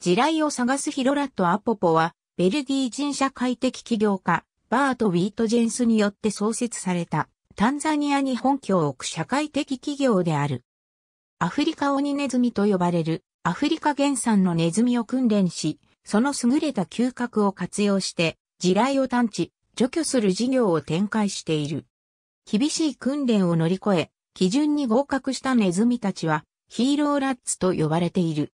地雷を探すヒロラット・アポポは、ベルギー人社会的起業家、バート・ウィート・ジェンスによって創設された、タンザニアに本拠を置く社会的企業である。アフリカオニネズミと呼ばれる、アフリカ原産のネズミを訓練し、その優れた嗅覚を活用して、地雷を探知、除去する事業を展開している。厳しい訓練を乗り越え、基準に合格したネズミたちは、ヒーローラッツと呼ばれている。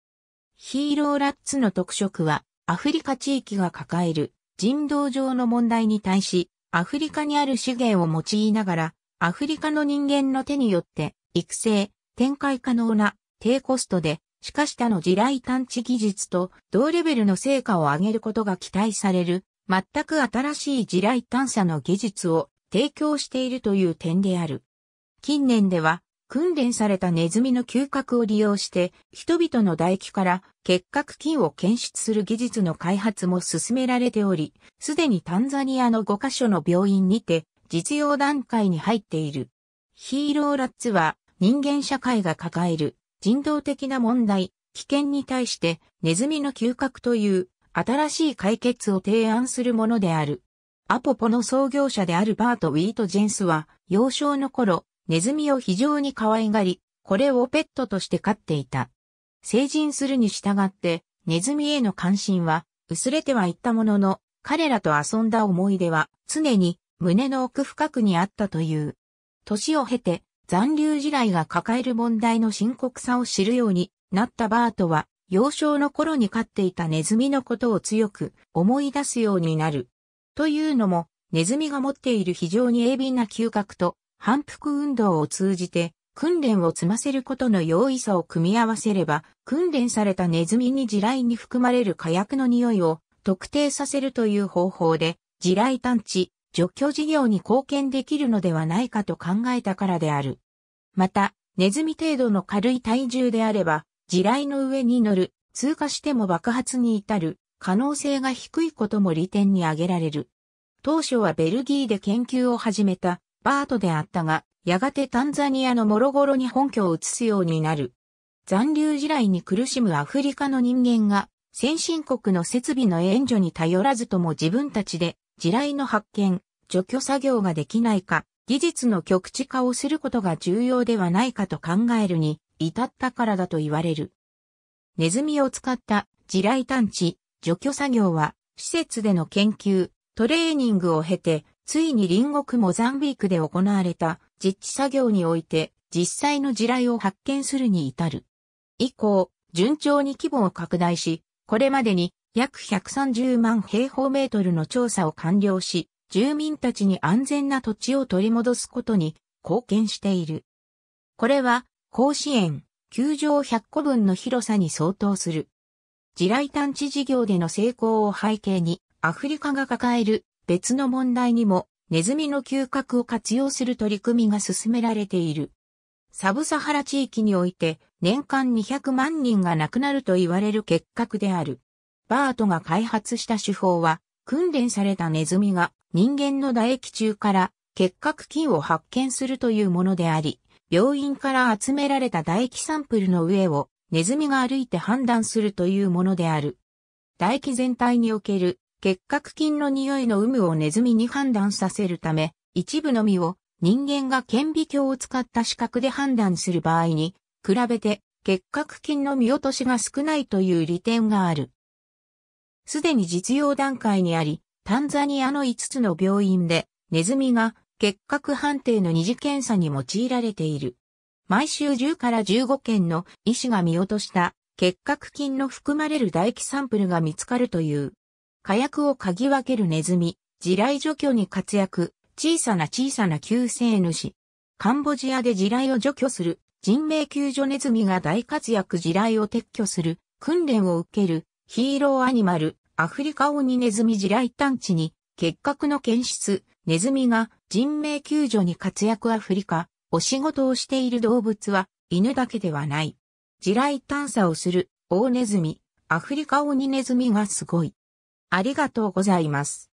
ヒーローラッツの特色は、アフリカ地域が抱える人道上の問題に対し、アフリカにある資源を用いながら、アフリカの人間の手によって育成、展開可能な低コストで、しかし他の地雷探知技術と同レベルの成果を上げることが期待される、全く新しい地雷探査の技術を提供しているという点である。近年では訓練されたネズミの嗅覚を利用して、人々の唾液から結核菌を検出する技術の開発も進められており、すでにタンザニアの5カ所の病院にて、実用段階に入っている。ヒーローラッツは人間社会が抱える人道的な問題、危険に対してネズミの嗅覚という新しい解決を提案するものである。アポポの創業者であるバート・ウィート・ジェンスは幼少の頃ネズミを非常に可愛がり、これをペットとして飼っていた。成人するに従って、ネズミへの関心は薄れてはいったものの、彼らと遊んだ思い出は常に胸の奥深くにあったという。年を経て残留時代が抱える問題の深刻さを知るようになったバートは、幼少の頃に飼っていたネズミのことを強く思い出すようになる。というのも、ネズミが持っている非常に鋭敏な嗅覚と反復運動を通じて訓練を積ませることの容易さを組み合わせれば、訓練されたネズミに地雷に含まれる火薬の匂いを特定させるという方法で、地雷探知、除去事業に貢献できるのではないかと考えたからである。また、ネズミ程度の軽い体重であれば、地雷の上に乗る、通過しても爆発に至る、可能性が低いことも利点に挙げられる。当初はベルギーで研究を始めたバートであったが、やがてタンザニアのモロゴロに本拠を移すようになる。残留時代に苦しむアフリカの人間が、先進国の設備の援助に頼らずとも自分たちで、地雷の発見、除去作業ができないか、技術の極地化をすることが重要ではないかと考えるに、至ったからだと言われる。ネズミを使った地雷探知、除去作業は、施設での研究、トレーニングを経て、ついに隣国モザンビークで行われた実地作業において実際の地雷を発見するに至る。以降、順調に規模を拡大し、これまでに約130万平方メートルの調査を完了し、住民たちに安全な土地を取り戻すことに貢献している。これは、甲子園、球場100個分の広さに相当する。地雷探知事業での成功を背景に、アフリカが抱える別の問題にもネズミの嗅覚を活用する取り組みが進められている。サブサハラ地域において年間200万人が亡くなると言われる結核である。バートが開発した手法は訓練されたネズミが人間の唾液中から結核菌を発見するというものであり、病院から集められた唾液サンプルの上をネズミが歩いて判断するというものである。唾液全体における結核菌の匂いの有無をネズミに判断させるため、一部のみを人間が顕微鏡を使った視覚で判断する場合に、比べて結核菌の見落としが少ないという利点がある。すでに実用段階にあり、タンザニアの5つの病院で、ネズミが結核判定の二次検査に用いられている。毎週10から15件の医師が見落とした結核菌の含まれる唾液サンプルが見つかるという。火薬を嗅ぎ分けるネズミ、地雷除去に活躍、小さな小さな救世主。カンボジアで地雷を除去する、人命救助ネズミが大活躍地雷を撤去する、訓練を受ける、ヒーローアニマル、アフリカオニネズミ地雷探知に、結核の検出、ネズミが人命救助に活躍アフリカ、お仕事をしている動物は犬だけではない。地雷探査をする、オオネズミ、アフリカオニネズミがすごい。ありがとうございます。